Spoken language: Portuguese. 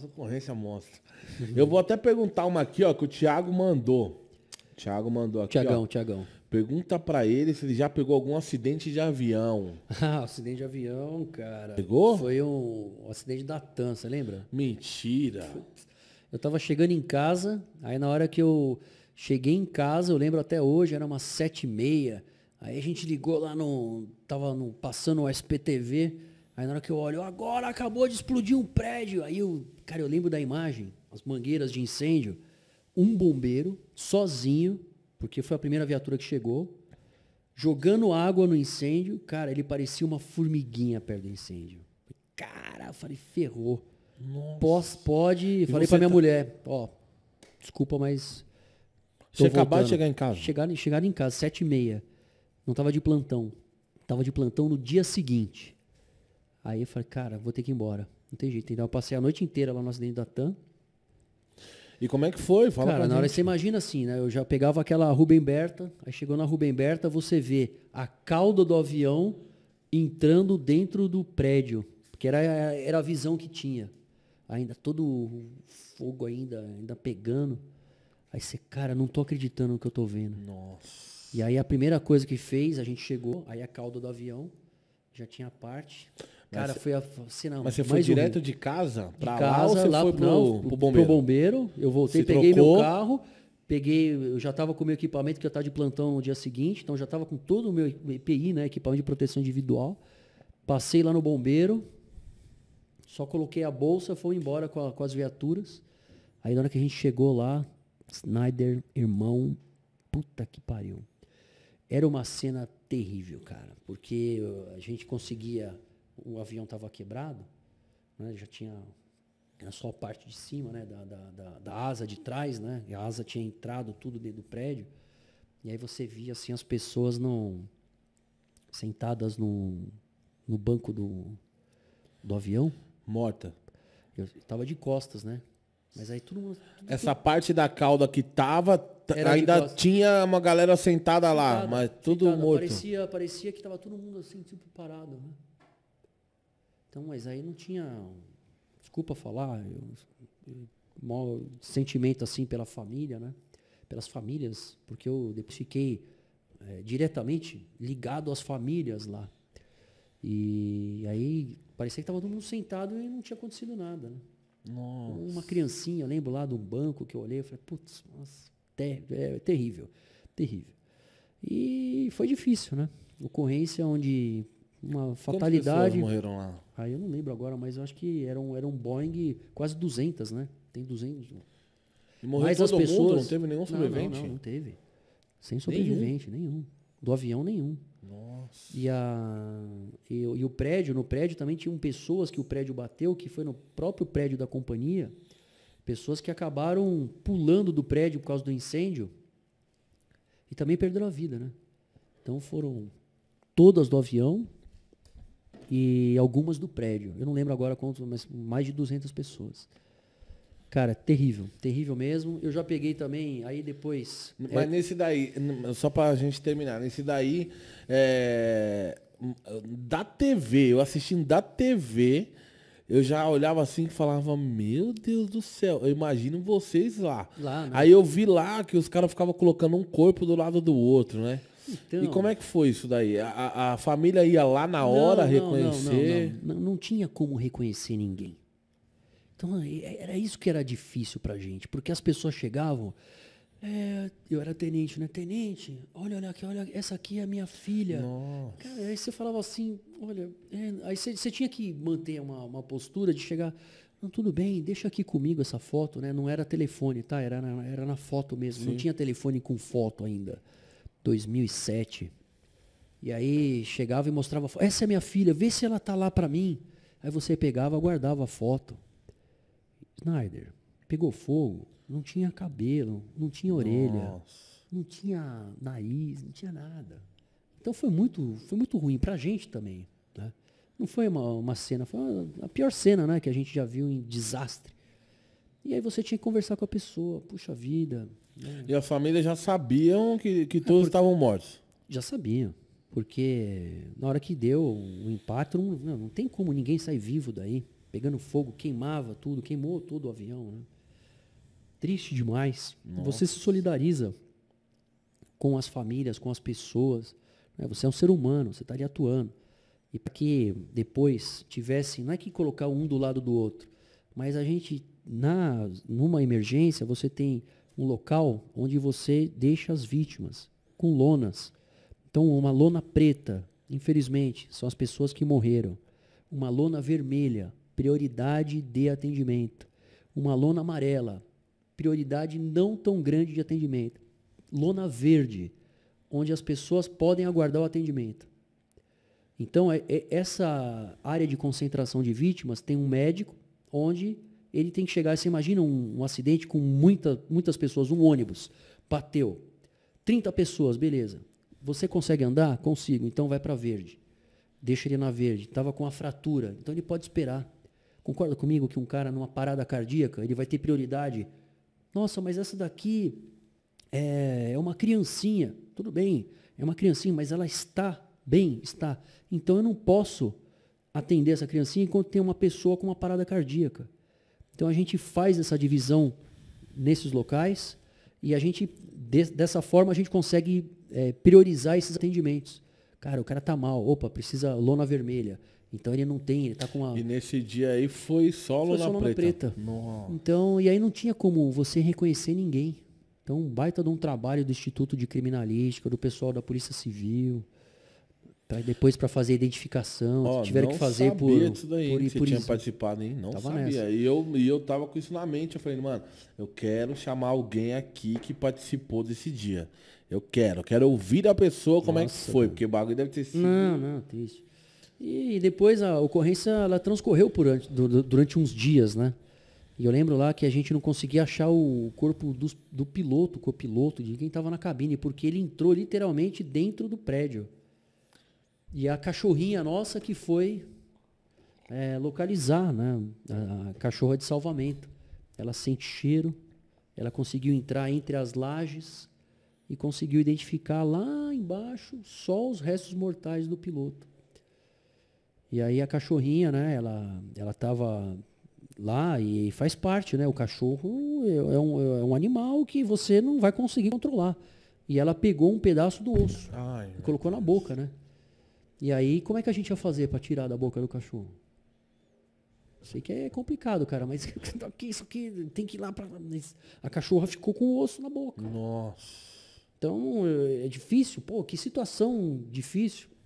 Concorrência mostra Eu vou até perguntar uma aqui, ó, que o Thiago mandou. O Thiago mandou aqui. Tiagão, Tiagão. Pergunta para ele se ele já pegou algum acidente de avião. Ah, acidente de avião, cara. Pegou? Foi um, um acidente da Tança lembra? Mentira. Eu tava chegando em casa, aí na hora que eu cheguei em casa, eu lembro até hoje, era umas sete e meia. Aí a gente ligou lá no. Tava no, passando o SPTV. Aí na hora que eu olho, agora acabou de explodir um prédio. Aí eu, cara, eu lembro da imagem, as mangueiras de incêndio, um bombeiro sozinho, porque foi a primeira viatura que chegou, jogando água no incêndio. Cara, ele parecia uma formiguinha perto do incêndio. Cara, eu falei, ferrou. Nossa. Pós, pode. E falei pra minha tá... mulher, ó, desculpa, mas. Você acabar de chegar em casa? Chegaram, chegaram em casa, sete e meia. Não tava de plantão. Tava de plantão no dia seguinte. Aí eu falei, cara, vou ter que ir embora. Não tem jeito. Então eu passei a noite inteira lá no acidente da TAM. E como é que foi? Fala Cara, na gente. hora você imagina assim, né? Eu já pegava aquela Rubem Berta, aí chegou na Rubem Berta, você vê a cauda do avião entrando dentro do prédio, porque era, era a visão que tinha. Ainda todo fogo ainda, ainda pegando. Aí você, cara, não tô acreditando no que eu tô vendo. Nossa. E aí a primeira coisa que fez, a gente chegou, aí a cauda do avião já tinha parte. Cara, foi assim, não. Mas você foi direto um... de casa para lá ou você lá, foi pro, não, pro, bombeiro? Pro bombeiro, eu voltei, Se peguei trocou. meu carro, peguei, eu já estava com o meu equipamento, que eu estava de plantão no dia seguinte, então já estava com todo o meu EPI, né, equipamento de proteção individual. Passei lá no bombeiro, só coloquei a bolsa, foi embora com, a, com as viaturas. Aí na hora que a gente chegou lá, Snyder, irmão, puta que pariu. Era uma cena terrível, cara, porque a gente conseguia o avião estava quebrado, né? já tinha só a parte de cima né? da, da, da, da asa de trás, né? E a asa tinha entrado tudo dentro do prédio. E aí você via assim as pessoas não sentadas no, no banco do, do avião. Morta. Eu estava de costas, né? Mas aí tudo. tudo Essa parte da cauda que tava, Era ainda tinha uma galera sentada, sentada lá, mas tudo sentada. morto. Parecia, parecia que tava todo mundo assim, tipo, parado, né? Então, mas aí não tinha. Desculpa falar, eu, eu, maior sentimento assim pela família, né? Pelas famílias, porque eu depois fiquei é, diretamente ligado às famílias lá. E aí parecia que estava todo mundo sentado e não tinha acontecido nada, né? Nossa. Uma criancinha, eu lembro lá do banco que eu olhei, eu falei, putz, nossa, ter é, é terrível, terrível. E foi difícil, né? Ocorrência onde uma fatalidade. Quantas morreram lá? Aí eu não lembro agora, mas eu acho que era um, um Boeing quase 200, né? Tem 200. E morreu mas todo as pessoas... mundo? Não teve nenhum sobrevivente? Não, não, não, não teve. Sem sobrevivente, nenhum. nenhum. Do avião, nenhum. Nossa. E, a, e, e, o prédio, no prédio também tinham pessoas que o prédio bateu, que foi no próprio prédio da companhia, pessoas que acabaram pulando do prédio por causa do incêndio e também perderam a vida, né? Então foram todas do avião, e algumas do prédio. Eu não lembro agora quanto, mas mais de 200 pessoas. Cara, terrível, terrível mesmo. Eu já peguei também, aí depois. Mas é... nesse daí, só para a gente terminar, nesse daí, é... da TV, eu assistindo da TV, eu já olhava assim e falava, meu Deus do céu, eu imagino vocês lá. lá né? Aí eu vi lá que os caras ficavam colocando um corpo do lado do outro, né? Então, e como é que foi isso daí? A, a família ia lá na hora não, reconhecer? Não não, não não, tinha como reconhecer ninguém. Então é, é, era isso que era difícil pra gente, porque as pessoas chegavam. É, eu era tenente, né? Tenente, olha, olha aqui, olha, essa aqui é a minha filha. Nossa. Cara, aí você falava assim, olha, é, aí você, você, tinha que manter uma, uma postura de chegar. Não, tudo bem, deixa aqui comigo essa foto, né? Não era telefone, tá? Era na, era na foto mesmo, Sim. não tinha telefone com foto ainda. 2007. E aí chegava e mostrava, essa é minha filha, vê se ela tá lá para mim. Aí você pegava, guardava a foto. Snyder, pegou fogo, não tinha cabelo, não tinha orelha, Nossa. não tinha nariz, não tinha nada. Então foi muito, foi muito ruim pra gente também, né? Não foi uma, uma cena, foi uma, a pior cena, né, que a gente já viu em desastre. E aí você tinha que conversar com a pessoa, puxa vida. Né? E a família já sabiam que, que é, todos é estavam mortos? Já sabiam. Porque na hora que deu o impacto, não, não, tem como ninguém sair vivo daí. Pegando fogo, queimava tudo, queimou todo o avião. Né? Triste demais. Nossa. Você se solidariza com as famílias, com as pessoas. Né? Você é um ser humano, você está atuando. E para que depois tivesse, não é que colocar um do lado do outro, mas a gente na, numa emergência, você tem um local onde você deixa as vítimas com lonas. Então, uma lona preta, infelizmente, são as pessoas que morreram. Uma lona vermelha, prioridade de atendimento. Uma lona amarela, prioridade não tão grande de atendimento. Lona verde, onde as pessoas podem aguardar o atendimento. Então, é, é, essa área de concentração de vítimas tem um médico onde ele tem que chegar. Você imagina um, um acidente com muita, muitas pessoas, um ônibus bateu. 30 pessoas, beleza. Você consegue andar? Consigo. Então vai para verde. Deixa ele na verde. Estava com a fratura. Então ele pode esperar. Concorda comigo que um cara numa parada cardíaca, ele vai ter prioridade. Nossa, mas essa daqui é, é uma criancinha. Tudo bem, é uma criancinha, mas ela está bem, está. Então eu não posso atender essa criancinha enquanto tem uma pessoa com uma parada cardíaca. Então a gente faz essa divisão nesses locais e a gente de, dessa forma a gente consegue é, priorizar esses atendimentos. Cara, o cara tá mal, opa, precisa lona vermelha. Então ele não tem, ele tá com a. E nesse dia aí foi só foi lona, só lona preta. preta. Então, e aí não tinha como você reconhecer ninguém. Então, baita de um trabalho do Instituto de Criminalística, do pessoal da Polícia Civil. Pra depois para fazer a identificação, Ó, tiveram que fazer por. Eu disso daí, por, que você por tinha isso. participado, hein? Não tava sabia. E eu, e eu tava com isso na mente. Eu falei, mano, eu quero chamar alguém aqui que participou desse dia. Eu quero, quero ouvir a pessoa como Nossa, é que foi, mano. porque o bagulho deve ter sido. Não, não, triste. E depois a ocorrência ela transcorreu por, durante uns dias, né? E eu lembro lá que a gente não conseguia achar o corpo do, do piloto, copiloto, de quem estava na cabine, porque ele entrou literalmente dentro do prédio. E a cachorrinha nossa que foi é, localizar, né? A, cachorra de salvamento. Ela sente cheiro, ela conseguiu entrar entre as lajes e conseguiu identificar lá embaixo só os restos mortais do piloto. E aí a cachorrinha, né? Ela, ela lá e faz parte, né? O cachorro é, é um, é um animal que você não vai conseguir controlar. E ela pegou um pedaço do osso Ai, e colocou Deus. na boca, né? E aí, como é que a gente ia fazer para tirar da boca do cachorro? Sei que é complicado, cara, mas isso aqui tem que ir lá para a cachorra ficou com o osso na boca. Nossa. Então, é, é difícil, pô, que situação difícil.